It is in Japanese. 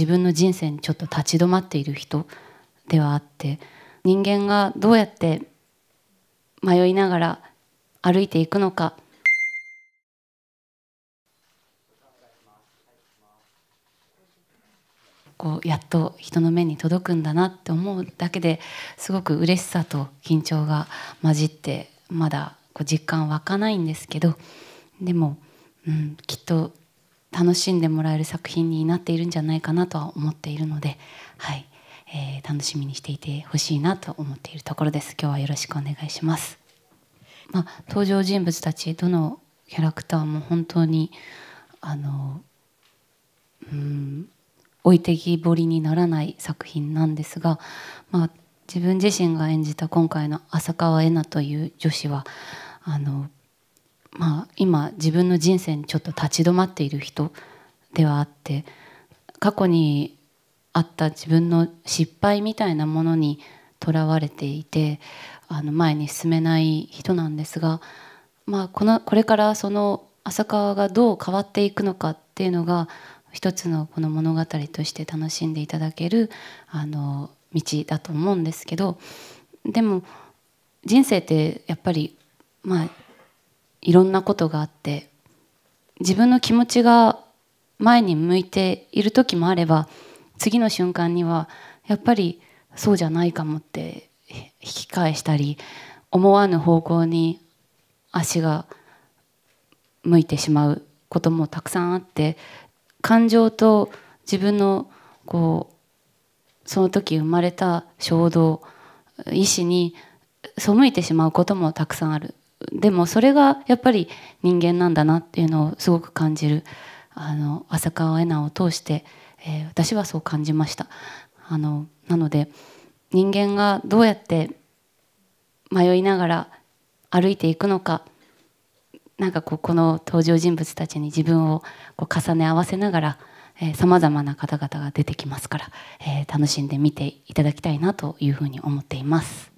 自分の人生にちょっと立ち止まっている人ではあって人間がどうやって迷いながら歩いていくのかこうやっと人の目に届くんだなって思うだけですごく嬉しさと緊張が混じってまだこう実感湧かないんですけどでも、うん、きっと楽しんでもらえる作品になっているんじゃないかなとは思っているので、はいえー、楽しみにしていてほしいなと思っているところです今日はよろしくお願いします、まあ、登場人物たちどのキャラクターも本当にあのうん置いてきぼりにならない作品なんですが、まあ、自分自身が演じた今回の浅川恵那という女子はあのまあ、今自分の人生にちょっと立ち止まっている人ではあって過去にあった自分の失敗みたいなものにとらわれていてあの前に進めない人なんですが、まあ、このこれからその浅川がどう変わっていくのかっていうのが一つのこの物語として楽しんでいただけるあの道だと思うんですけどでも人生ってやっぱりまあいろんなことがあって自分の気持ちが前に向いている時もあれば次の瞬間にはやっぱりそうじゃないかもって引き返したり思わぬ方向に足が向いてしまうこともたくさんあって感情と自分のこうその時生まれた衝動意思に背いてしまうこともたくさんあるでもそれがやっぱり人間なんだなっていうのをすごく感じるあの浅川恵那を通して、えー、私はそう感じましたあのなので人間がどうやって迷いながら歩いていくのかなんかこうこの登場人物たちに自分をこう重ね合わせながらさまざまな方々が出てきますから、えー、楽しんで見ていただきたいなというふうに思っています。